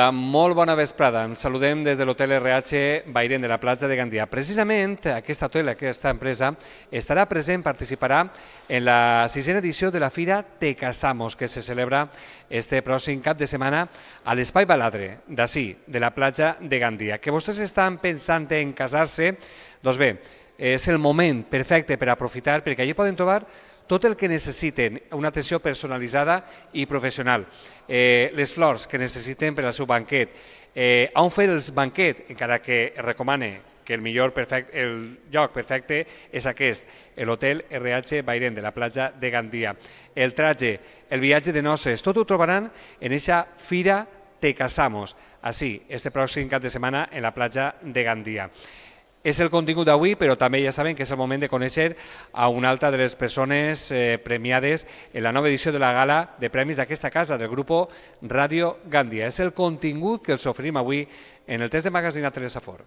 Hola, molt bona vesprada. Ens saludem des de l'hotel RH Bairen de la platja de Gandia. Precisament aquest hotel, aquesta empresa, estarà present, participarà en la sisena edició de la fira Te Casamos, que se celebra este pròxim cap de setmana a l'Espai Baladre, d'ací, de la platja de Gandia. Que vostès estan pensant en casar-se, doncs bé, és el moment perfecte per aprofitar, perquè allà poden trobar tot el que necessiten, una atenció personalitzada i professional. Eh, les flors que necessiten per al seu banquet, eh, on fer el banquet, encara que recomane que el millor perfecte, el lloc perfecte és aquest, l'hotel RH Bairén de la platja de Gandia. El traje, el viatge de noces, tot ho trobaran en aquesta fira Te Casamos, així, este pròxim cap de setmana en la platja de Gandia. És el contingut d'avui, però també ja saben que és el moment de conèixer a una altra de les persones eh, premiades en la nova edició de la gala de premis d'aquesta casa, del grup Radio Gandia. És el contingut que els oferim avui en el test de magazine Teresa Fort.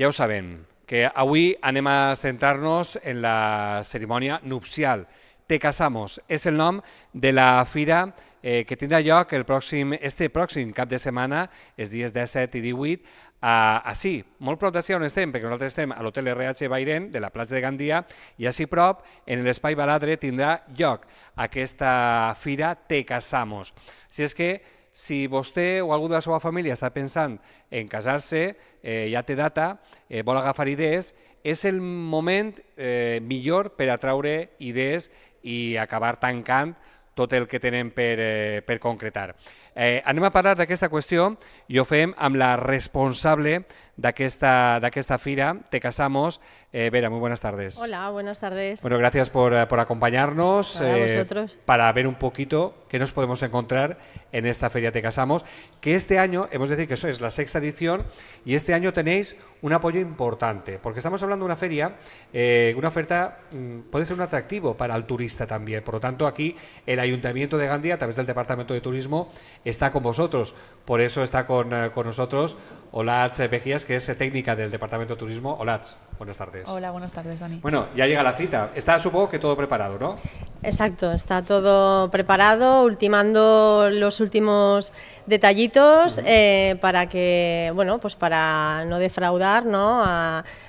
Ja ho sabem, que avui anem a centrar-nos en la cerimònia nupcial, te Casamos és el nom de la fira eh, que tindrà lloc el pròxim, este pròxim cap de setmana, els dies 17 i 18, a, a sí, molt prop d'ací on estem, perquè nosaltres estem a l'hotel RH Bairen, de la platja de Gandia, i així prop, en l'espai Baladre, tindrà lloc aquesta fira Te Casamos. Si és que si vostè o algú de la seva família està pensant en casar-se, eh, ja té data, eh, vol agafar idees, és el moment eh, millor per atraure idees i acabar tancant tot el que tenem per, eh, per concretar. Eh, anem a parlar d'aquesta qüestió i ho fem amb la responsable d'aquesta fira, Te Casamos. Eh, Vera, muy buenas tardes. Hola, buenas tardes. Bueno, gracias por, eh, por acompañarnos. eh, vosotros. para ver un poquito qué nos podemos encontrar en esta feria Te Casamos, que este año, hemos de decir que eso es la sexta edición, y este año tenéis un apoyo importante, porque estamos hablando de una feria, eh, una oferta mm, puede ser un atractivo para el turista también. Por lo tanto, aquí el Ayuntamiento de Gandía, a través del Departamento de Turismo, está con vosotros. Por eso está con, eh, con nosotros Hola Pejías, que es técnica del Departamento de Turismo. Hola, buenas tardes. Hola, buenas tardes, Dani. Bueno, ya llega la cita. Está, supongo, que todo preparado, ¿no? Exacto, está todo preparado, ultimando los últimos detallitos eh, para que, bueno, pues para no defraudar ¿no?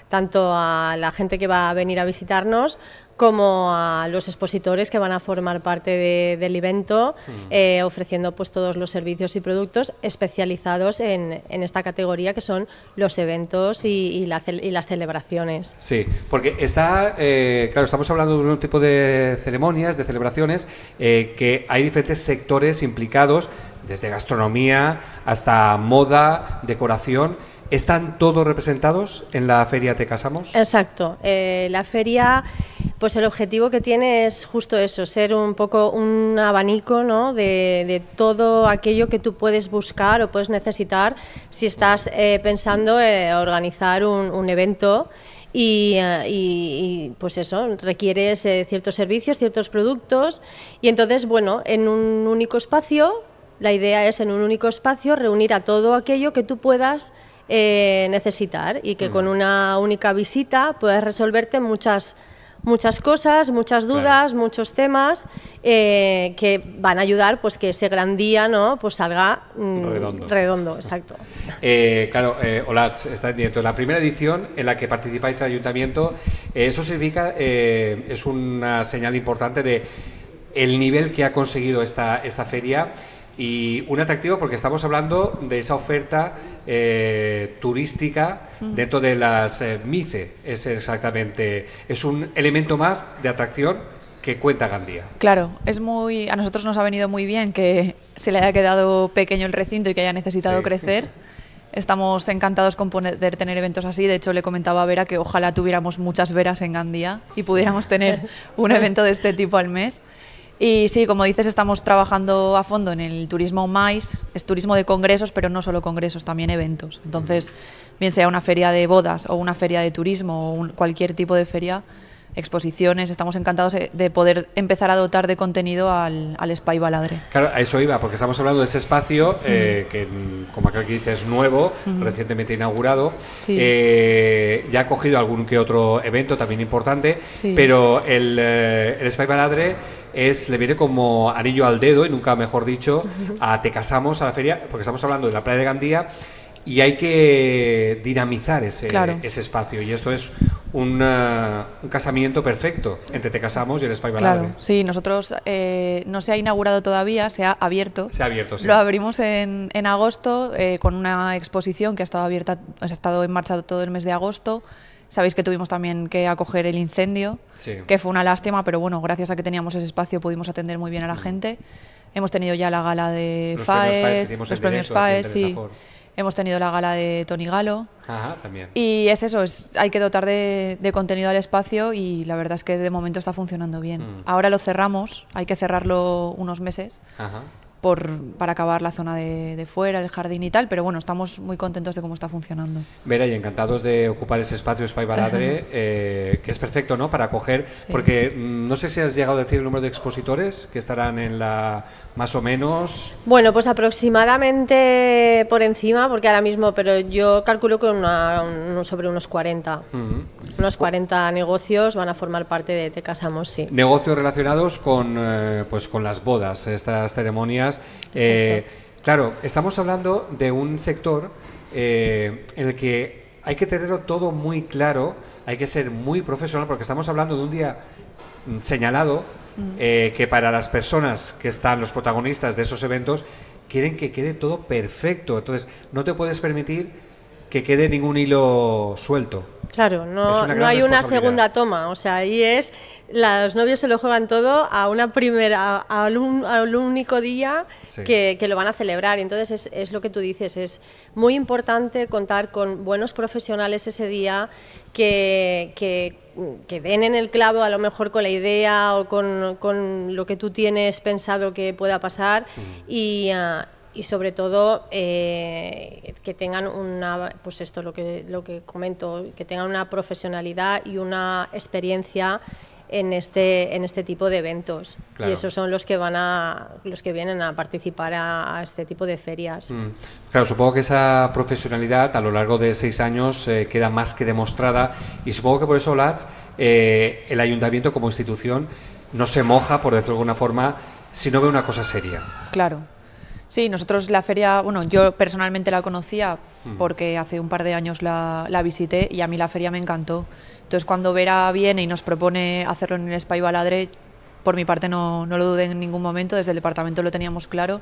tanto a la gente que va a venir a visitarnos como a los expositores que van a formar parte del evento, mm. eh, ofreciendo pues todos los servicios y productos especializados en, en esta categoría que son los eventos y, y, las celebraciones. Sí, porque está, eh, claro, estamos hablando de un tipo de ceremonias, de celebraciones, eh, que hay diferentes sectores implicados, desde gastronomía hasta moda, decoración ¿Están todos representados en la feria Te Casamos? Exacto. Eh, la feria, pues el objetivo que tiene es justo eso, ser un poco un abanico ¿no? de, todo aquello que tú puedes buscar o puedes necesitar si estás eh, pensando eh, organizar un, evento. Y, pues eso, requieres ciertos servicios, ciertos productos y entonces, bueno, en un único espacio, la idea es en un único espacio reunir a todo aquello que tú puedas eh, necesitar y que con mm. una única visita puedes resolverte muchas muchas cosas, muchas dudas, muchos temas eh, que van a ayudar pues que ese gran día no pues salga mm, redondo. exacto. Eh, claro, hola, está directo. La primera edición en la que participáis el ayuntamiento, eso significa, es una señal importante de el nivel que ha conseguido esta, esta feria y un atractivo porque estamos hablando de esa oferta eh, turística dentro de las eh, MICE. Es exactamente, es un elemento más de atracción que cuenta Gandía. Claro, es muy, a nosotros nos ha venido muy bien que se le haya quedado pequeño el recinto y que haya necesitado crecer. Estamos encantados con poder tener eventos así. De hecho, le comentaba a Vera que ojalá tuviéramos muchas veras en Gandía y pudiéramos tener un evento de este tipo al mes y sí, como dices, estamos trabajando a fondo en el turismo MAIS, es turismo de congresos, pero no solo congresos, también eventos. Entonces, bien sea una feria de bodas o una feria de turismo o cualquier tipo de feria, exposiciones, estamos encantados eh, de poder empezar a dotar de contenido al, al Spy Baladre. Claro, a eso iba, porque estamos hablando de ese espacio eh, que, como acá aquí dice, es nuevo, recientemente inaugurado, sí. Eh, ya ha cogido algún que otro evento también importante, sí. pero el, el Spy Baladre es, le viene como anillo al dedo, y nunca mejor dicho, a Te Casamos a la feria, porque estamos hablando de la playa de Gandía y hay que dinamizar ese, ese espacio. Y esto es eh, un casamiento perfecto entre Te Casamos y el Spy Balade. sí, nosotros eh, no se ha inaugurado todavía, se ha abierto. Se ha abierto, sí. Lo abrimos en, agosto eh, con una exposición que ha estado abierta, ha estado en marcha todo el mes de agosto. Sabéis que tuvimos también que acoger el incendio, que fue una lástima, pero bueno, gracias a que teníamos ese espacio pudimos atender muy bien a la gente. Hemos tenido ya la gala de FAES, los premios FAES, sí. Hemos tenido la gala de Tony Galo. Ajá, también. Y es eso, es, hay que dotar de, contenido al espacio y la verdad es que de momento está funcionando bien. Mm. Ahora lo cerramos, hay que cerrarlo unos meses. Ajá para acabar la zona de, fuera, el jardín y tal, pero bueno, estamos muy contentos de cómo está funcionando. Vera, y encantados de ocupar ese espacio Spy Baladre, eh, que es perfecto, ¿no?, para acoger, porque mm, no sé si has llegado a decir el número de expositores que estarán en la más o menos? Bueno, pues aproximadamente por encima, porque ahora mismo, pero yo calculo que sobre unos 40. Unos 40 negocios van a formar parte de Te Casamos, sí. Negocios relacionados con, eh, pues con las bodas, estas ceremonias. Eh, claro, estamos hablando de un sector eh, en el que hay que tenerlo todo muy claro, hay que ser muy profesional, porque estamos hablando de un día mm, señalado Mm. Eh, que para las personas que están los protagonistas de esos eventos quieren que quede todo perfecto. Entonces, no te puedes permitir que quede ningún hilo suelto. Claro, no, no hay una segunda toma, o sea, ahí es, los novios se lo juegan todo a una primera, al un, único día que, lo van a celebrar, entonces es, lo que tú dices, es muy importante contar con buenos profesionales ese día que, que den en el clavo a lo mejor con la idea o con, con lo que tú tienes pensado que pueda pasar mm. y, ah, y sobre todo eh, que tengan una, pues esto lo que, lo que comento, que tengan una profesionalidad y una experiencia en este, en este tipo de eventos. Y esos son los que van a, los que vienen a participar a, este tipo de ferias. Mm. Claro, supongo que esa profesionalidad a lo largo de seis años eh, queda más que demostrada y supongo que por eso LATS, eh, el ayuntamiento como institución, no se moja, por decirlo de alguna forma, si no ve una cosa seria. Claro. Sí, nosotros la feria, bueno, yo personalmente la conocía porque hace un par de años la, visité y a mí la feria me encantó. Entonces cuando Vera viene y nos propone hacerlo en el Spy Baladre, por mi parte no, no lo dudé en ningún momento, desde el departamento lo teníamos claro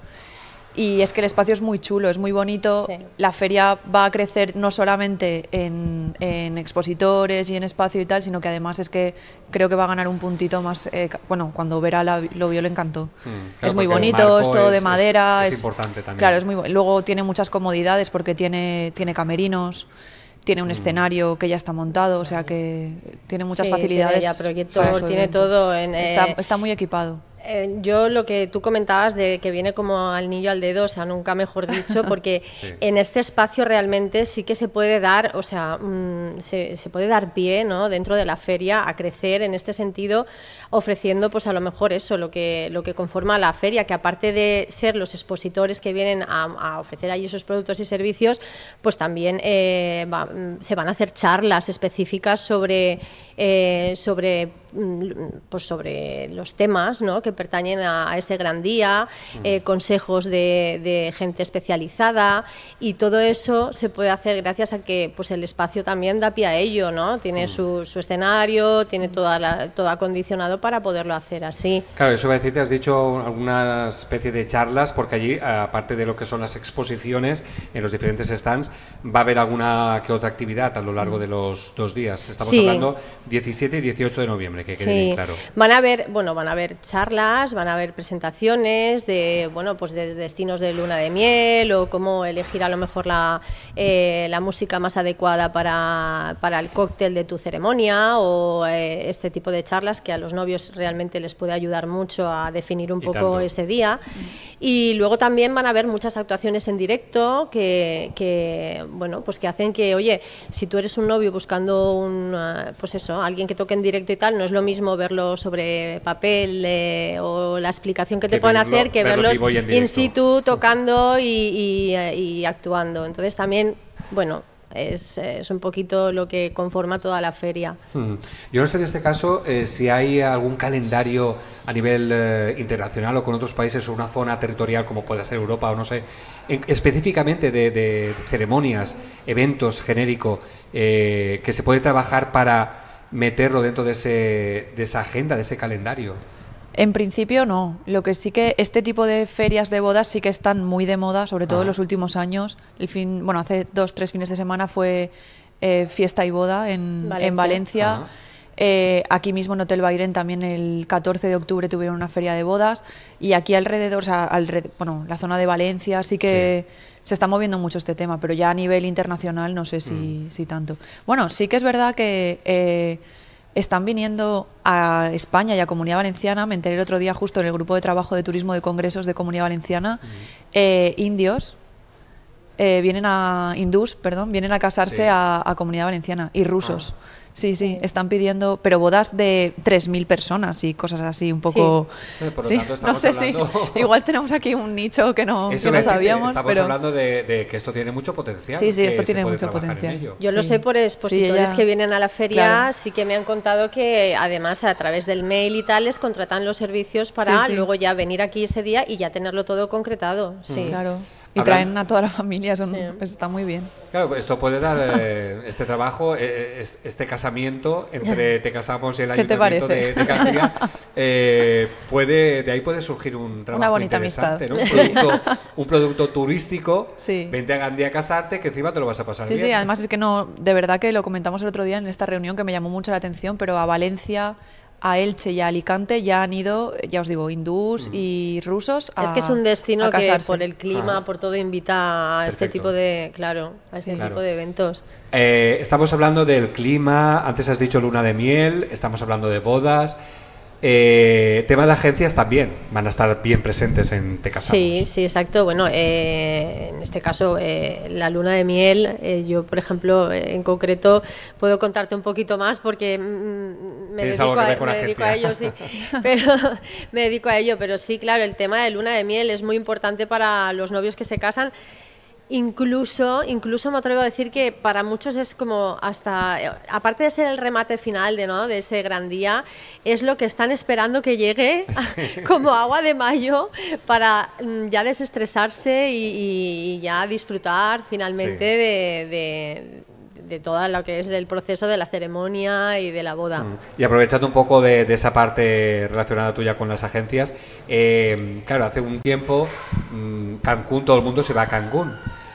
y es que el espacio es muy chulo, es muy bonito. La feria va a crecer no solamente en, expositores y en espacio y tal, sino que además es que creo que va a ganar un puntito más. Eh, bueno, cuando verá la, lo vio le encantó. Mm, es muy bonito, es todo de madera. Es, importante también. Claro, es muy, luego tiene muchas comodidades porque tiene, tiene camerinos tiene un mm. escenario que ya está montado, o sea que tiene muchas facilidades. Tiene ya tiene todo. Eh, está, muy equipado. Eh, yo lo que tú comentabas de que viene como al niño al dedo, o sea, nunca mejor dicho, porque en este espacio realmente sí que se puede dar, o sea, mm, se, puede dar pie, ¿no? Dentro de la feria a crecer en este sentido, ofreciendo pues a lo mejor eso, lo que, lo que conforma la feria, que aparte de ser los expositores que vienen a, ofrecer allí esos productos y servicios, pues también eh, mm, se van a hacer charlas específicas sobre, eh, sobre mm, pues sobre los temas que pertañen a, ese gran día, eh, mm. consejos de, gente especializada y todo eso se puede hacer gracias a que pues el espacio también da pie a ello, ¿no? Tiene su, escenario, tiene toda todo acondicionado para poderlo hacer así. Claro, eso va a decir, te has dicho alguna especie de charlas, porque allí, aparte de lo que son las exposiciones en los diferentes stands, va a haber alguna que otra actividad a lo largo de los dos días. Estamos hablando 17 y 18 de noviembre, que quede bien claro. Van a haber, bueno, van a haber charlas, van a haber presentaciones de, bueno, pues de destinos de luna de miel o cómo elegir a lo mejor la, eh, música más adecuada para, el cóctel de tu ceremonia o eh, este tipo de charlas que a los novios realmente les puede ayudar mucho a definir un poco ese día. Y luego también van a haber muchas actuaciones en directo que, bueno, pues que hacen que, oye, si tú eres un novio buscando un, eh, pues eso, alguien que toque en directo y tal, no es lo mismo verlo sobre papel eh, o la explicación que te pueden hacer que verlos in situ tocando eh, y actuando. Entonces también, bueno, es, un poquito lo que conforma toda la feria. Hmm. Yo no sé en este caso eh, si hay algún calendario a nivel eh, internacional o con otros países o una zona territorial como puede ser Europa o no sé, específicamente de, ceremonias, eventos genérico eh, que se puede trabajar para meterlo dentro de, ese, de esa agenda, de ese calendario. En principio no. Lo que sí que este tipo de ferias de bodas sí que están muy de moda, sobre todo en ah. los últimos años. El fin, bueno, hace dos, tres fines de semana fue eh, fiesta y boda en Valencia. En Valencia. Ah. Eh, aquí mismo en Hotel Bairén también el 14 de octubre tuvieron una feria de bodas y aquí alrededor, o sea, bueno, la zona de Valencia sí que se está moviendo mucho este tema, pero ya a nivel internacional no sé si, mm. si tanto. Bueno, sí que es verdad que eh, están viniendo a España y a Comunidad Valenciana, me enteré el otro día justo en el grupo de trabajo de turismo de congresos de Comunidad Valenciana, eh, indios, eh, vienen a hindús, perdón, vienen a casarse a, Comunidad Valenciana y rusos. Ah. Sí, sí, están pidiendo, pero bodas de 3.000 personas y cosas así, un poco... Sí, por lo no sé si... Igual tenemos aquí un nicho que no, que no sabíamos, estamos hablando de, que esto tiene mucho potencial. Sí, sí, esto tiene mucho potencial. Yo lo sé por expositores que vienen a la feria, sí que me han contado que además a través del mail y tal les contratan los servicios para luego ya venir aquí ese día y ya tenerlo todo concretado. Sí. Claro. Y traen a toda la familia, eso pues está muy bien. Claro, pues esto puede dar eh, este trabajo, eh, eh, este casamiento entre Te Casamos y el Ayuntamiento de, de Castilla. puede, de ahí puede surgir un trabajo Una bonita interesante, un, producto, turístico. Vente a Gandía a casarte, que encima te lo vas a pasar sí, bien. Sí, además es que no, de verdad que lo comentamos el otro día en esta reunión que me llamó mucho la atención, pero a Valencia a Elche y a Alicante ya han ido, ya os digo, hindús y rusos. es que es un destino que por el clima, por todo invita a este tipo de, claro, a este tipo de eventos. Eh, estamos hablando del clima, antes has dicho luna de miel, estamos hablando de bodas. Eh, tema de agencias también, van a estar bien presentes en Tecasal. Sí, sí, exacto. Bueno, eh, en este caso, eh, la luna de miel, eh, yo, por ejemplo, en concreto, puedo contarte un poquito más porque mm, mm, me, dedico a, pero, me dedico a ello, pero sí, claro, el tema de luna de miel es muy importante para los novios que se casan. Incluso, incluso me atrevo a decir que para muchos es como hasta, eh, aparte de ser el remate final de, ¿no? de ese gran día, es lo que están esperando que llegue como agua de mayo para mm, ya desestresarse y, ya disfrutar finalmente de, todo lo que es el proceso de la ceremonia y de la boda. Mm. Y aprovechando un poco de, esa parte relacionada tuya con las agencias, eh, claro, hace un tiempo mm, Cancún, todo el mundo se va a Cancún.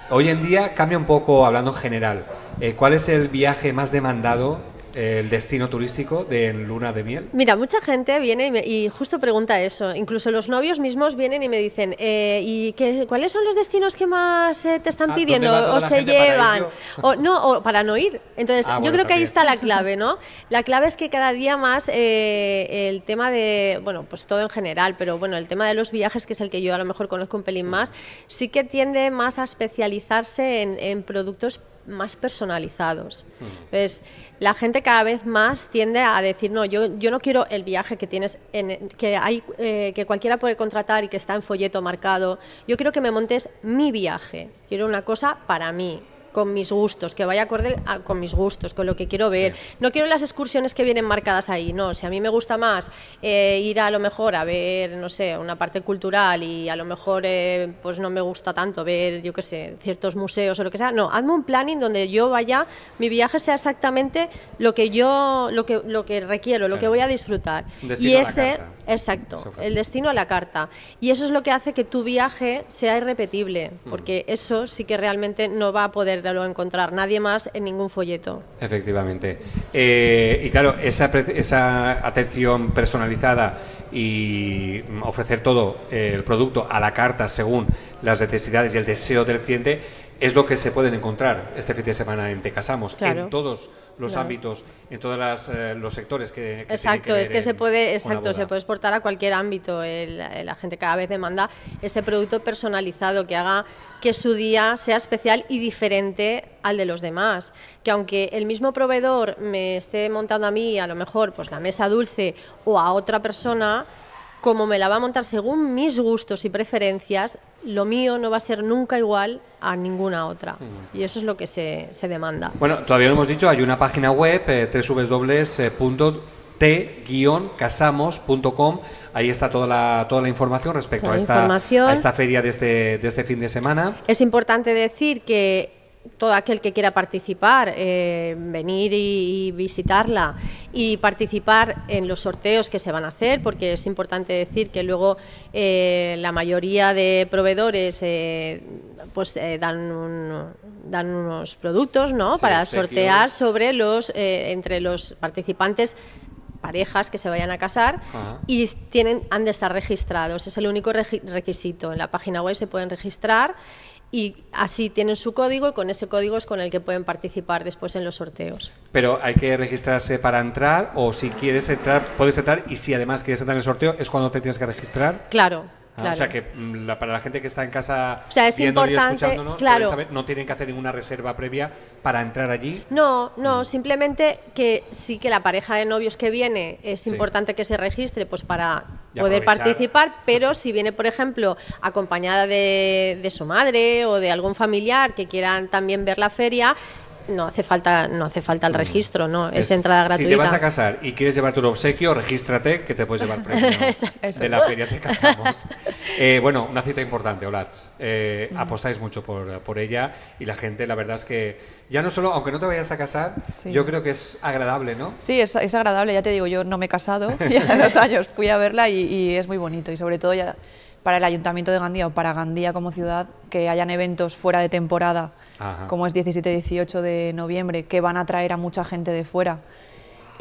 Hoy en día cambia un poco, hablando general. Eh, ¿Cuál es el viaje más demandado el destino turístico de Luna de Miel? Mira, mucha gente viene y, justo pregunta eso. Incluso los novios mismos vienen y me dicen, eh, ¿y qué, cuáles son los destinos que más eh, te están ah, pidiendo o se llevan? O no, para no ir. Entonces, ah, yo creo que ahí está la clave, ¿no? La clave es que cada día más eh, el tema de, bueno, pues todo en general, pero bueno, el tema de los viajes, que es el que yo a lo mejor conozco un pelín mm. más, sí que tiende más a especializarse en productos más personalizados. es la gente cada vez más tiende a decir, no, yo, yo no quiero el viaje que tienes, en, que, hay, eh, que cualquiera puede contratar y que está en folleto marcado. Yo quiero que me montes mi viaje. Quiero una cosa para mí, con mis gustos, que vaya acorde con mis gustos, con lo que quiero ver. No quiero las excursiones que vienen marcadas ahí, no. Si a mí me gusta más eh, ir a lo mejor a ver, no sé, una parte cultural y a lo mejor eh, pues no me gusta tanto ver, yo qué sé, ciertos museos o lo que sea, no, hazme un planning donde yo vaya, mi viaje sea exactamente lo que yo, lo que, lo que requiero, lo que voy a disfrutar. y ese, exacto, el destino a la carta. Y eso es lo que hace que tu viaje sea irrepetible, mm. porque eso sí que realmente no va a poder lo va a encontrar nadie más en ningún folleto. Efectivamente. Eh, y claro, esa, atención personalizada y ofrecer todo eh, el producto a la carta según las necesidades y el deseo del cliente es lo que se pueden encontrar este fin de semana en Te Casamos, en todos los ámbitos, en todos eh, los sectores que, Exacto, es que se puede, exacto, se puede exportar a cualquier ámbito. la gente cada vez demanda ese producto personalizado que haga que su día sea especial y diferente al de los demás. Que aunque el mismo proveedor me esté montando a mí, a lo mejor, pues la mesa dulce o a otra persona, como me la va a montar según mis gustos y preferencias, lo mío no va a ser nunca igual a ninguna otra. Mm. Y eso es lo que se, se demanda. Bueno, todavía lo hemos dicho, hay una página web, eh, www.t-casamos.com. Ahí está toda la, toda la información respecto a, esta, a esta feria de este, de este fin de semana. Es importante decir que todo aquel que quiera participar, eh, venir y, visitarla y participar en los sorteos que se van a hacer, porque es importante decir que luego eh, la mayoría de proveedores eh, pues dan, dan unos productos ¿no? para sortear sobre los entre los participantes parejas que se vayan a casar y tienen, han de estar registrados. Es el único requisito. En la página web se pueden registrar y así tienen su código y con ese código es con el que pueden participar después en los sorteos. Pero hay que registrarse para entrar o si quieres entrar, puedes entrar y si además quieres entrar en el sorteo es cuando te tienes que registrar. Claro, Ah, o sea que mm, para la gente que está en casa viendo y escuchándonos, pues, no tienen que hacer ninguna reserva previa para entrar allí. No, no, mm. simplemente que sí que la pareja de novios que viene es importante que se registre pues para poder participar, pero si viene, por ejemplo, acompañada de, de su madre o de algún familiar que quieran también ver la feria, no hace falta, no hace falta el mm. registro, no, es, entrada gratuita. Si te vas a casar y quieres llevar tu obsequio, regístrate que te puedes llevar premio de la feria te casamos. Eh, bueno, una cita importante, Olatz. Eh, apostáis mucho por, ella y la gente, la verdad es que ya no solo, aunque no te vayas a casar, yo creo que es agradable, ¿no? Sí, es, agradable, ya te digo, yo no me he casado, ya hace dos años fui a verla y, y es muy bonito y sobre todo ya para el Ayuntamiento de Gandía o para Gandía como ciudad que hayan eventos fuera de temporada, como es 17-18 de noviembre, que van a atraer a mucha gente de fuera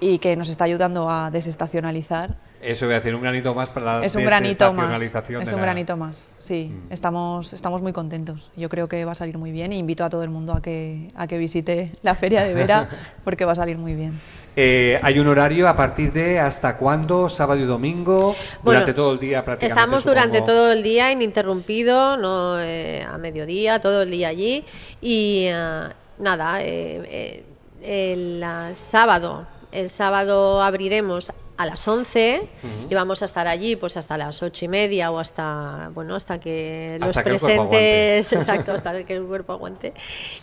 y que nos está ayudando a desestacionalizar. Eso voy a decir, un granito más para la es un Es un granito más, sí. Mm. Estamos, estamos muy contentos. Yo creo que va a salir muy bien e invito a todo el mundo a que, a que visite la Feria de Vera porque va a salir muy bien. Eh, ¿Hay un horario a partir de hasta cuándo? ¿Sábado y domingo? durante todo el día prácticamente. Estamos durante todo el día, ininterrumpido, no, eh, a mediodía, todo el día allí. Y ah, nada, eh, el ah, sábado. El sábado abriremos a las 11 y vamos a estar allí pues hasta las 8 y media o hasta bueno hasta que los presentes exacto hasta que el cuerpo aguante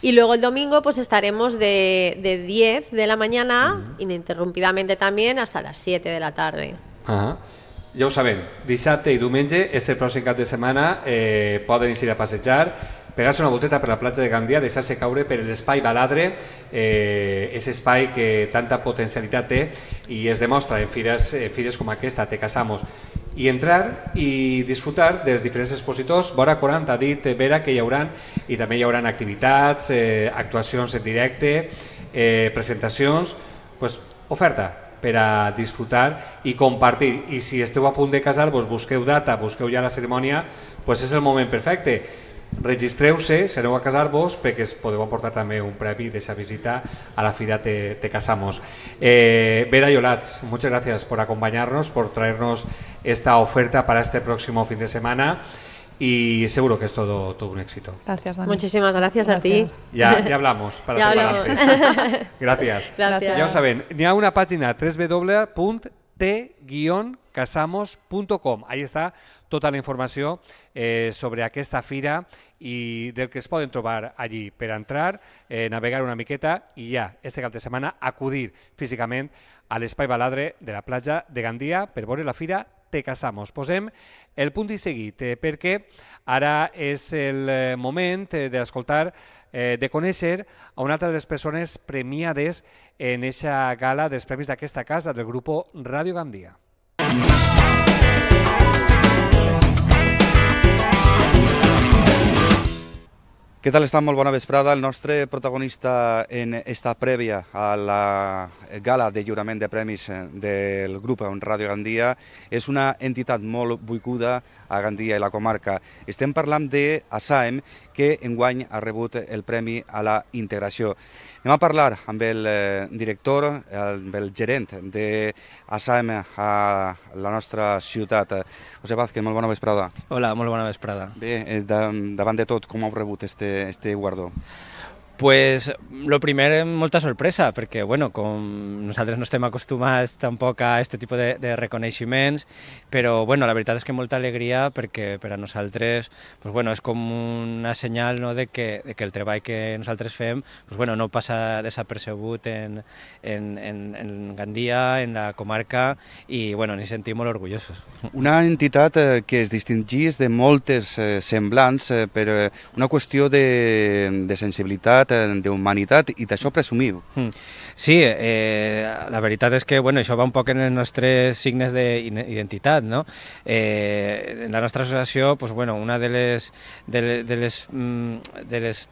y luego el domingo pues estaremos de, de 10 de la mañana ininterrumpidamente también hasta las 7 de la tarde ya ya saben disate y este próximo fin de semana eh, ir a pasear pegar-se una volteta per la platja de Gandia, deixar-se caure per l'espai Baladre, eh, és espai que tanta potencialitat té i es demostra en fires, eh, fires com aquesta, Te Casamos. I entrar i disfrutar dels diferents expositors, vora 40 ha dit eh, Vera que hi hauran, i també hi hauran activitats, eh, actuacions en directe, eh, presentacions, pues, oferta per a disfrutar i compartir. I si esteu a punt de casar, vos busqueu data, busqueu ja la cerimònia, pues és el moment perfecte registreu-se, sereu a casar-vos perquè es podeu aportar también un de esa visita a la fila Te, Casamos. Eh, Vera Yolatz, muchas gracias por acompañarnos, por traernos esta oferta para este próximo fin de semana y seguro que es todo, un éxito. Gracias, Dani. Muchísimas gracias, a ti. Ya, hablamos para gracias. Ya saben, ni a una pàgina www.com t-casamos.com. Ahí està tota la informació eh, sobre aquesta fira i del que es poden trobar allí per entrar, eh, navegar una miqueta i ja, este cap de setmana, acudir físicament a l'Espai Baladre de la platja de Gandia per veure la fira te Casamos. Posem el punt i seguit, eh, perquè ara és el eh, moment eh, d'escoltar, eh, de conèixer a una altra de les persones premiades en aquesta gala dels premis d'aquesta casa, del grup Radio Gandia. Mm -hmm. Què tal estan? Molt bona vesprada. El nostre protagonista en esta prèvia a la gala de lliurament de premis eh, del grup en Ràdio Gandia és una entitat molt buicuda a Gandia i la comarca. Estem parlant de ASAEM, que enguany ha rebut el Premi a la Integració. Anem a parlar amb el eh, director, amb el gerent de a la nostra ciutat. José Vázquez, molt bona vesprada. Hola, molt bona vesprada. Bé, eh, davant de tot, com heu rebut este este, este guardo. Pues lo primer, molta sorpresa, perquè bueno, com nosaltres no estem acostumats tampoc a aquest tipus de, de reconeixements, però bueno, la veritat és que molta alegria perquè per a nosaltres pues, bueno, és com una senyal no, de, que, de que el treball que nosaltres fem pues, bueno, no passa desapercebut en, en, en, en Gandia, en la comarca, i bueno, ens sentim molt orgullosos. Una entitat eh, que es distingís de moltes eh, semblants eh, per una qüestió de, de sensibilitat d'humanitat i d'això mm. presumiu. Mm. Sí, eh, la veritat és que bueno, això va un poc en els nostres signes d'identitat. No? Eh, en la nostra associació, pues, bueno, una de les, de, les, de, les, mm, de les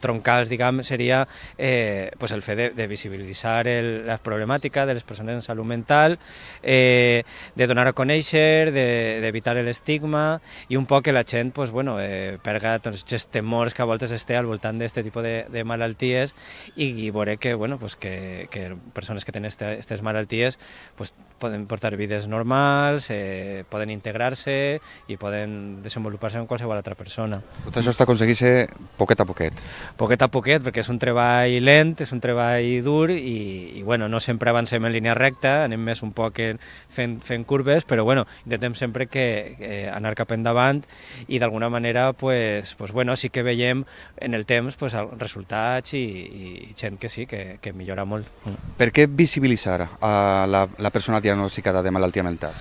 troncals diguem, seria eh, pues el fet de, de visibilitzar el, la problemàtica de les persones en salut mental, eh, de donar a conèixer, d'evitar de, l'estigma i un poc que la gent pues, bueno, eh, perga tots els temors que a voltes es té al voltant d'aquest tipus de, de de malalties y, y que, bueno, pues que, personas que tienen este, aquestes malalties pues, poden portar vides normals, eh, poden integrar-se i poden desenvolupar-se amb qualsevol altra persona. Tot això està aconseguint ser poquet a poquet. Poquet a poquet, perquè és un treball lent, és un treball dur i, i bueno, no sempre avancem en línia recta, anem més un poc fent, fent curves, però bueno, intentem sempre que, eh, anar cap endavant i d'alguna manera pues, pues, bueno, sí que veiem en el temps pues, resultats i, i gent que sí, que, que millora molt. Per què visibilitzar a eh, la, la persona diagnosticada de malaltia mental?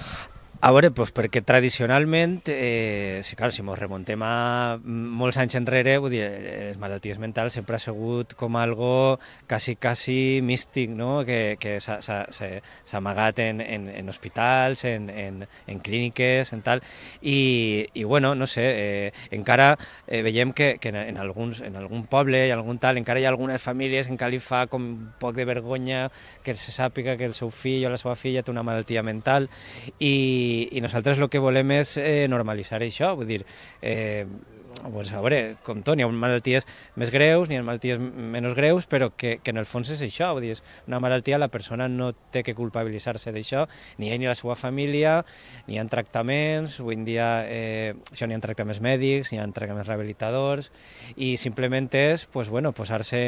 A veure, doncs perquè tradicionalment, eh, sí, clar, si ens remontem a mm, molts anys enrere, vull dir, les malalties mentals sempre ha sigut com algo quasi, quasi místic, no? que, que s'ha amagat en, en, en hospitals, en, en, en clíniques, en tal, i, i bueno, no sé, eh, encara eh, veiem que, que en, en, alguns, en algun poble i algun tal, encara hi ha algunes famílies en què li fa com un poc de vergonya que se sàpiga que el seu fill o la seva filla té una malaltia mental, i, i, i nosaltres el que volem és eh, normalitzar això, vull dir, eh, Pues, a veure, com tot, hi ha malalties més greus, ni ha malalties menys greus, però que, que en el fons és això, vull dir, és una malaltia, la persona no té que culpabilitzar-se d'això, ni ell ni la seva família, ni hi ha tractaments, avui en dia eh, això ni ha tractaments mèdics, ni ha tractaments rehabilitadors, i simplement és pues, bueno, posar-se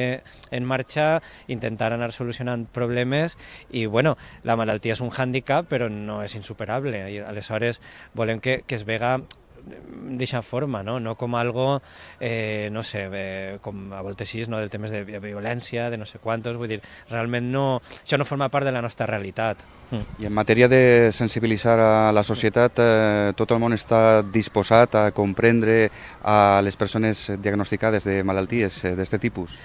en marxa, intentar anar solucionant problemes, i bueno, la malaltia és un hàndicap, però no és insuperable, i aleshores volem que, que es vega de esa forma, no? No com algo, eh, no sé, eh, com a voltes sí, no? del temes de violència, de no sé quantos, vull dir, realment no, això no forma part de la nostra realitat. Mm. I en matèria de sensibilitzar a la societat, eh, tot el món està disposat a comprendre a les persones diagnosticades de malalties eh, d'aquest tipus?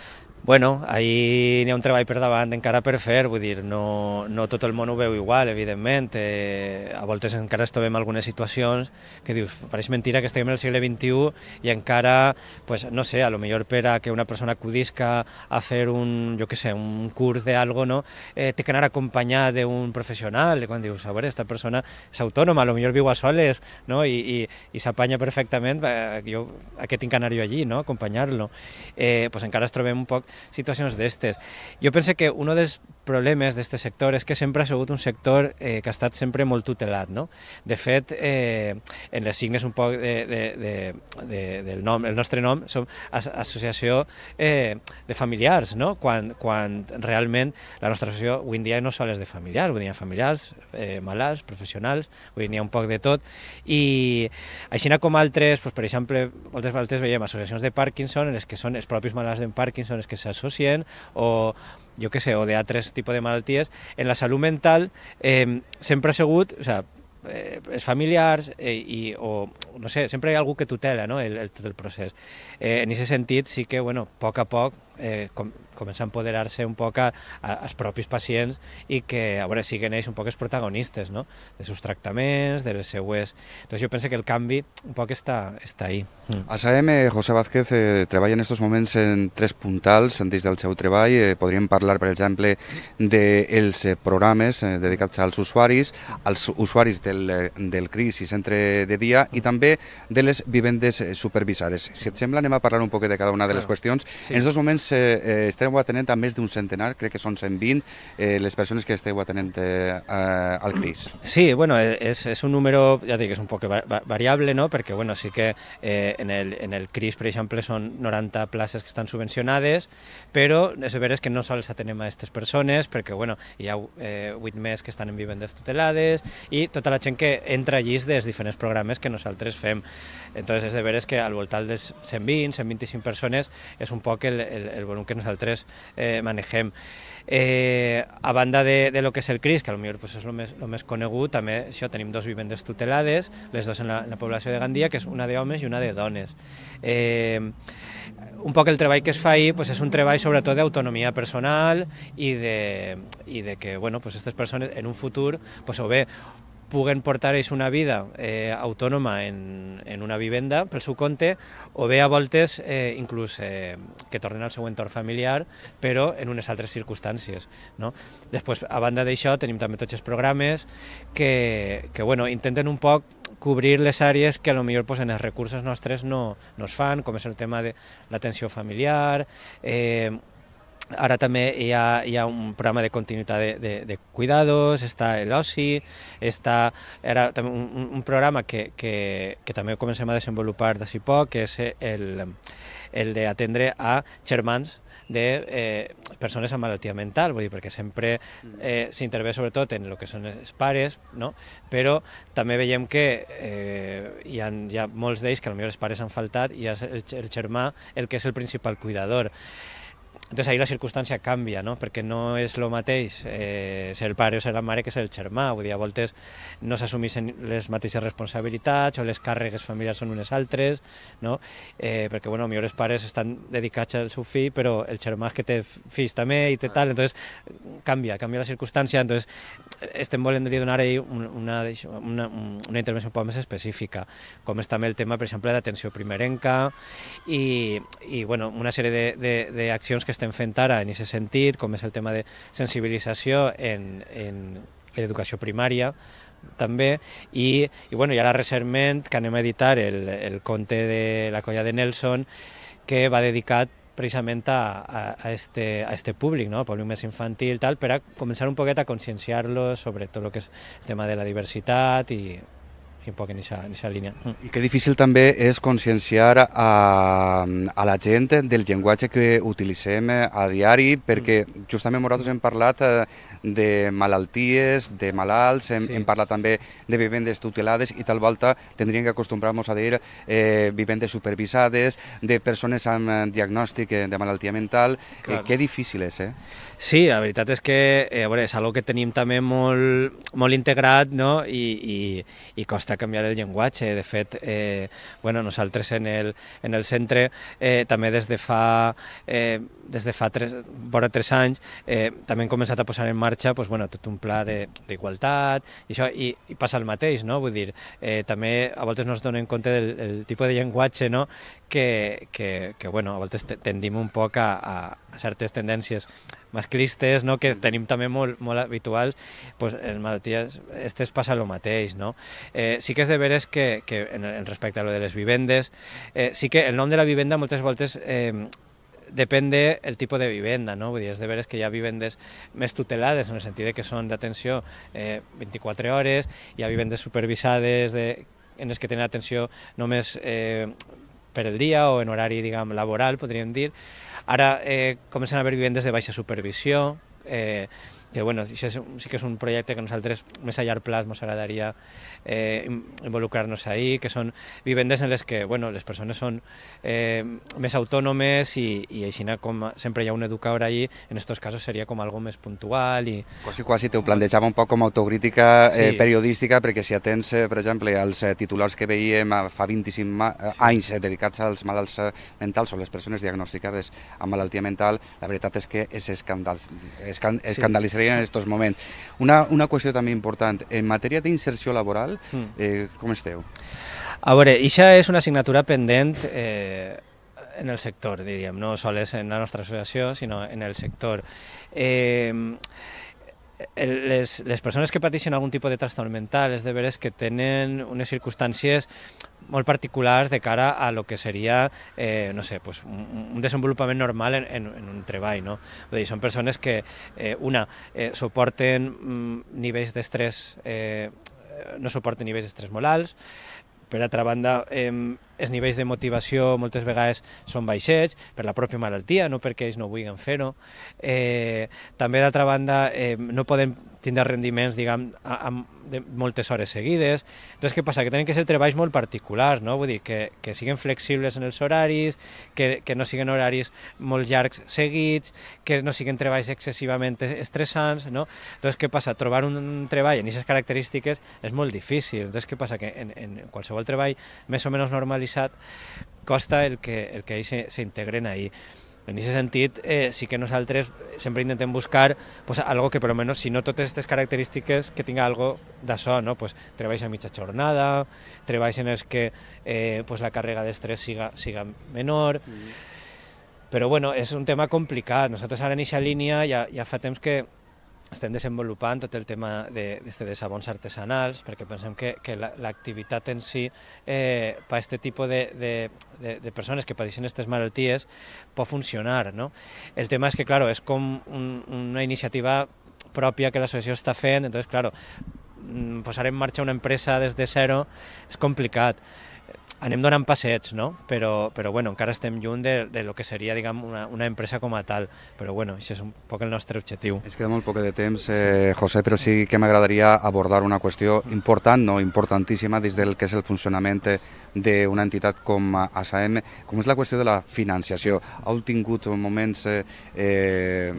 Bueno, ahir n'hi ha un treball per davant encara per fer, vull dir, no, no tot el món ho veu igual, evidentment. Eh, a voltes encara es trobem algunes situacions que dius, pareix mentira que estiguem en el segle XXI i encara, pues, no sé, a lo millor per a que una persona acudisca a fer un, jo què sé, un curs de algo, no? Eh, té que anar acompanyat d'un professional, quan dius, a veure, esta persona és autònoma, a lo millor viu a soles, no? I, i, i s'apanya perfectament, eh, jo, a què tinc que anar jo allí, no? Acompanyar-lo. Eh, pues encara es trobem un poc situaciones de estas. Yo pensé que uno de problemes d'aquest sector és que sempre ha sigut un sector eh, que ha estat sempre molt tutelat. No? De fet, eh, en les signes un poc de, de, de, de, del nom, el nostre nom som as associació eh, de familiars, no? quan, quan realment la nostra associació avui en dia no sols és de familiars, avui en dia familiars, eh, malalts, professionals, avui dia un poc de tot, i així com altres, doncs, per exemple, moltes vegades veiem associacions de Parkinson en les que són els propis malalts de Parkinson els que s'associen o, jo que sé, o d'altres tipus de malalties, en la salut mental eh, sempre ha sigut, o sigui, eh, els familiars eh, i, o, no sé, sempre hi ha algú que tutela no? el, el, tot el procés. Eh, en aquest sentit sí que, bueno, a poc a poc eh, com, comença a empoderar-se un poc a, a, als propis pacients i que, a veure, siguen ells un poc els protagonistes, no?, dels seus tractaments, de les seues... Entonces jo penso que el canvi un poc està, està ahí. Mm. A SAEM, José Vázquez eh, treballa en aquests moments en tres puntals dins del seu treball. Eh, podríem parlar, per exemple, dels de programes eh, dedicats als usuaris, als usuaris del, eh, del crisi centre de dia i també de les vivendes supervisades. Si et sembla, anem a parlar un poc de cada una de les qüestions. Sí. En aquests moments nosaltres doncs, eh, eh estem atenent a més d'un centenar, crec que són 120, eh, les persones que esteu atenent eh, eh al CRIS. Sí, bueno, és, e, és un número, ja dic, és un poc variable, no? perquè bueno, sí que eh, en, el, en el CRIS, per exemple, són 90 places que estan subvencionades, però és veres que no sols atenem a aquestes persones, perquè bueno, hi ha eh, 8 més que estan en vivendes tutelades i tota la gent que entra allí dels diferents programes que nosaltres fem. Entonces, és de veres que al voltant dels 120, 125 persones és un poc el, el, el volum que nosaltres eh, manegem. Eh, a banda de, de lo que és el CRIS, que potser pues, és el més, lo més conegut, també això, tenim dos vivendes tutelades, les dues en la, en la població de Gandia, que és una de homes i una de dones. Eh, un poc el treball que es fa ahir pues, és un treball sobretot d'autonomia personal i de, i de que bueno, pues, aquestes persones en un futur pues, o bé puguen portar ells una vida eh, autònoma en, en una vivenda pel seu compte, o bé a voltes eh, inclús eh, que tornen al seu entorn familiar, però en unes altres circumstàncies. No? Després, a banda d'això, tenim també tots els programes que, que bueno, intenten un poc cobrir les àrees que a lo millor pues, en els recursos nostres no, no es fan, com és el tema de l'atenció familiar, eh, Ara també hi ha, hi ha un programa de continuïtat de, de, de cuidados, el OSI, està era també un, un programa que, que, que també comencem a desenvolupar de poc, que és el, el de atender a germans de eh, persones amb malaltia mental, vull dir, perquè sempre mm. eh, s'intervé sobretot en el que són els pares, no? però també veiem que eh, hi, ha, hi ha molts d'ells que potser els pares han faltat i és el, el germà el que és el principal cuidador. Entonces ahí la circumstància canvia, no? perquè no és el mateix eh, ser el pare o ser la mare que ser el germà. Vull dir, a voltes no en les mateixes responsabilitats o les càrregues familiars són unes altres, no? eh, perquè bueno, millor els pares estan dedicats al seu fill, però el germà és que té fills també i té tal, entonces canvia, canvia la circumstància, entonces estem volent li donar ahí una, una, una, una intervenció un poc més específica, com és també el tema, per exemple, d'atenció primerenca i, i bueno, una sèrie d'accions que estem fent ara en aquest sentit, com és el tema de sensibilització en, en l'educació primària, també, i, i, bueno, i ara recentment que anem a editar el, el conte de la colla de Nelson, que va dedicat precisament a, a, a, este, a este públic, no? el públic més infantil, tal, per a començar un poquet a conscienciar-los sobre tot el que és el tema de la diversitat i, i un poc en aquesta línia. Mm. I que difícil també és conscienciar a, a la gent del llenguatge que utilitzem a diari, perquè mm. justament nosaltres hem parlat eh, de malalties, de malalts, hem, sí. hem parlat també de vivendes tutelades i tal volta tindríem que acostumbrar-nos a dir eh, vivendes supervisades, de persones amb eh, diagnòstic eh, de malaltia mental, claro. eh, que difícil és, eh? Sí, la veritat és que eh, veure, és una que tenim també molt, molt integrat no? I, i, i costa intentar canviar el llenguatge. De fet, eh, bueno, nosaltres en el, en el centre eh, també des de fa, eh, des de fa tres, vora tres anys eh, també hem començat a posar en marxa pues, bueno, tot un pla d'igualtat i això, i, i passa el mateix, no? Vull dir, eh, també a voltes no es donen compte del el tipus de llenguatge no? que, que, que bueno, a voltes tendim un poc a, a, a certes tendències masclistes, no? que tenim també molt, molt habituals, pues, les malalties estes passa el mateix. No? Eh, sí que és de veres que, que en, en respecte a lo de les vivendes, eh, sí que el nom de la vivenda moltes voltes eh, depèn del tipus de vivenda, no? Vull dir, és de veres que hi ha vivendes més tutelades, en el sentit de que són d'atenció eh, 24 hores, hi ha vivendes supervisades de, en les que tenen atenció només eh, per el dia o en horari, diguem, laboral, podríem dir, Ara eh, comencen a haver vivendes de baixa supervisió, eh, que bueno, sí, sí que és un projecte que nosaltres més a llarg plaç ens agradaria eh, involucrar-nos ahí, que són vivendes en les que bueno, les persones són eh, més autònomes i, i així com sempre hi ha un educador allí, en aquests casos seria com algo més puntual. I... Quasi, quasi te ho plantejava un poc com autocrítica eh, sí. periodística, perquè si atens, eh, per exemple, als eh, titulars que veiem fa 25 eh, sí. anys eh, dedicats als malalts mentals o les persones diagnosticades amb malaltia mental, la veritat és que és escandal, escan, sí en aquests moments. Una, una qüestió també important, en matèria d'inserció laboral, mm. eh, com esteu? A veure, això és una assignatura pendent eh, en el sector, diríem, no sols en la nostra associació, sinó en el sector. Eh, les, les persones que pateixen algun tipus de trastorn mental és de veres que tenen unes circumstàncies molt particulars de cara a lo que seria eh, no sé, pues un, un desenvolupament normal en, en, en un treball. No? Vull dir, són persones que, eh, una, eh, suporten mm, nivells d'estrès eh, no suporten nivells d'estrès molt alts, per altra banda, eh, els nivells de motivació moltes vegades són baixets per la pròpia malaltia, no perquè ells no vulguin fer-ho. Eh, també, d'altra banda, eh, no poden tindrà rendiments, diguem, amb, de moltes hores seguides. Entonces, què passa? Que tenen que ser treballs molt particulars, no? Vull dir, que, que siguin flexibles en els horaris, que, que no siguin horaris molt llargs seguits, que no siguin treballs excessivament estressants, no? Entonces, què passa? Trobar un treball en aquestes característiques és molt difícil. Entonces, què passa? Que en, en qualsevol treball més o menys normalitzat costa el que, el que ells s'integren ahí. En aquest sentit, eh, sí que nosaltres sempre intentem buscar pues, algo que, per menos, si no totes aquestes característiques, que tinga algo d'això, no? Pues, treballs a mitja jornada, treballs en els que eh, pues, la càrrega d'estrès siga, siga menor... Mm. Però bueno, és un tema complicat. Nosaltres ara en aquesta línia ja, ja fa temps que, estem desenvolupant tot el tema de, de, de sabons artesanals, perquè pensem que, que l'activitat en si, eh, per aquest tipus de, de, de, de persones que pateixen aquestes malalties, pot funcionar. No? El tema és que, claro, és com un, una iniciativa pròpia que l'associació està fent, entonces, claro, mm, posar en marxa una empresa des de zero és complicat anem donant passets, no? Però, però bueno, encara estem lluny de, de lo que seria diguem, una, una empresa com a tal, però bueno, això és un poc el nostre objectiu. És queda molt poc de temps, eh, José, però sí que m'agradaria abordar una qüestió important, no importantíssima, des del que és el funcionament eh, d'una entitat com ASAM, com és la qüestió de la financiació. Heu tingut moments eh, eh,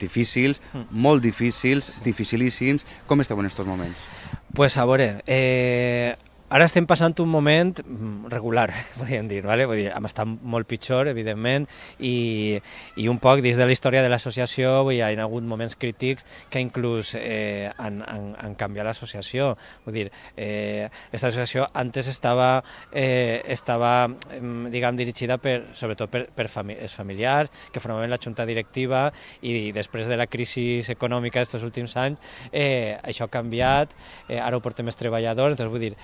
difícils, mm. molt difícils, dificilíssims. Com esteu en aquests moments? Pues a veure, eh, Ara estem passant un moment mm, regular, podríem dir, vale? Vull dir, hem estat molt pitjor, evidentment, i, i un poc dins de la història de l'associació hi ha hagut moments crítics que inclús eh, han, han, han canviat l'associació. Vull dir, eh, associació antes estava, eh, estava diguem, dirigida per, sobretot per, per fami els familiars, que formaven la junta directiva, i, i després de la crisi econòmica d'aquests últims anys, eh, això ha canviat, eh, ara ho portem els treballadors, doncs vull dir,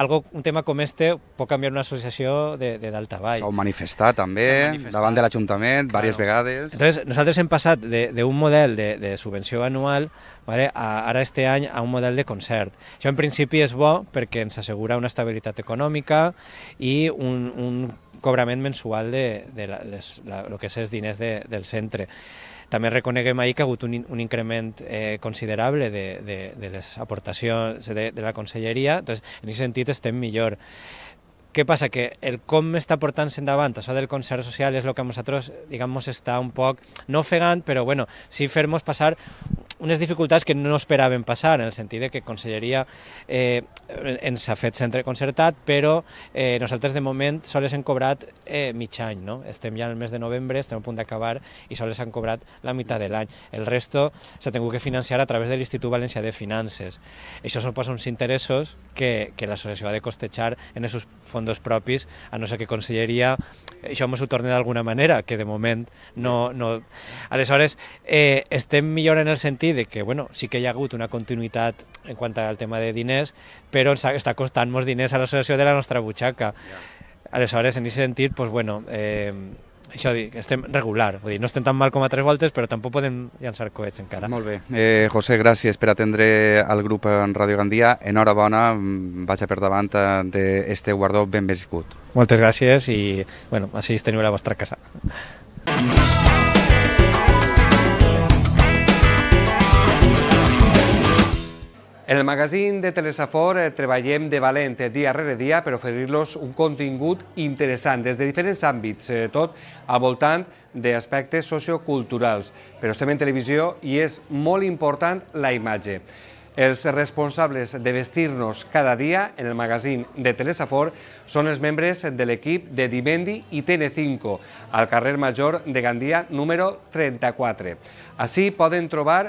algo, un tema com este pot canviar una associació de, de dalt a baix. S'ha manifestat també manifestat. davant de l'Ajuntament claro. diverses vegades. Entonces, nosaltres hem passat d'un model de, de subvenció anual vale, a, ara este any a un model de concert. Això en principi és bo perquè ens assegura una estabilitat econòmica i un, un cobrament mensual de, de la, les, la, lo que és els diners de, del centre. També reconeguem ahir que ha hagut un, un increment eh, considerable de, de, de les aportacions de, de la conselleria, doncs en aquest sentit estem millor. Què passa? Que el com està portant-se endavant això del concert social és el que a nosaltres, diguem-nos, està un poc, no ofegant, però bueno, sí fer-nos passar unes dificultats que no esperàvem passar, en el sentit de que Conselleria eh, ens ha fet centre concertat, però eh, nosaltres de moment sols hem cobrat eh, mig any, no? Estem ja en el mes de novembre, estem a punt d'acabar i sols han cobrat la meitat de l'any. El resto s'ha tingut que financiar a través de l'Institut Valencià de Finances. Això són posa uns interessos que, que l'associació ha de costejar en els seus fons propis, a no ser que Conselleria això ens ho torni d'alguna manera, que de moment no... no... Aleshores, eh, estem millor en el sentit dir, de que bueno, sí que hi ha hagut una continuïtat en quant al tema de diners, però ens està costant molts diners a l'associació de la nostra butxaca. Yeah. Aleshores, en aquest sentit, pues, bueno, eh, això dic, estem regular, vull dir, no estem tan mal com a tres voltes, però tampoc podem llançar coets encara. Molt bé. Eh, José, gràcies per atendre al grup en Ràdio Gandia. Enhorabona, mm, a per davant eh, d'aquest guardó ben benvingut. Moltes gràcies i, bueno, així teniu la vostra casa. Mm. En el magazín de Telesafor eh, treballem de valent eh, dia rere dia per oferir-los un contingut interessant des de diferents àmbits, eh, tot al voltant d'aspectes socioculturals. Però estem en televisió i és molt important la imatge. Els responsables de vestir-nos cada dia en el magazín de Telesafor són els membres de l'equip de Dimendi i Tn5, al carrer Major de Gandia número 34. Així poden trobar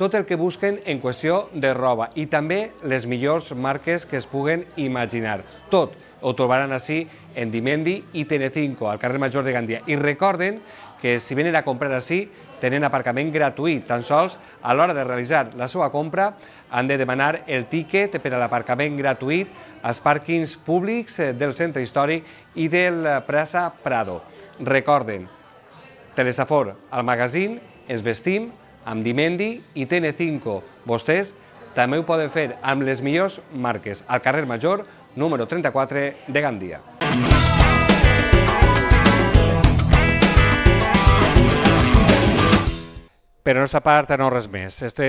tot el que busquen en qüestió de roba i també les millors marques que es puguen imaginar. Tot ho trobaran així en Dimendi i TN5, al carrer Major de Gandia. I recorden que si venen a comprar així tenen aparcament gratuït. Tan sols a l'hora de realitzar la seva compra han de demanar el tiquet per a l'aparcament gratuït als pàrquings públics eh, del centre històric i de la Plaça Prado. Recorden, Telesafor al magazín, ens vestim amb Dimendi i Tn5. Vostès també ho poden fer amb les millors marques al carrer Major, número 34 de Gandia. Per la nostra part, no res més. Aquesta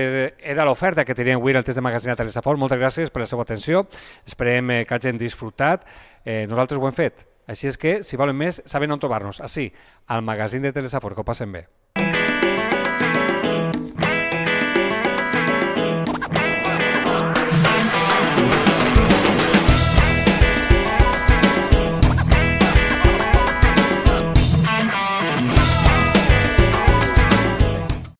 era l'oferta que teníem avui el test de magasinat a l'Esafort. Moltes gràcies per la seva atenció. Esperem eh, que hagin disfrutat. Eh, nosaltres ho hem fet. Així és que, si volen més, saben on trobar-nos. Així, al magasin de Telesafor. Que ho passen bé.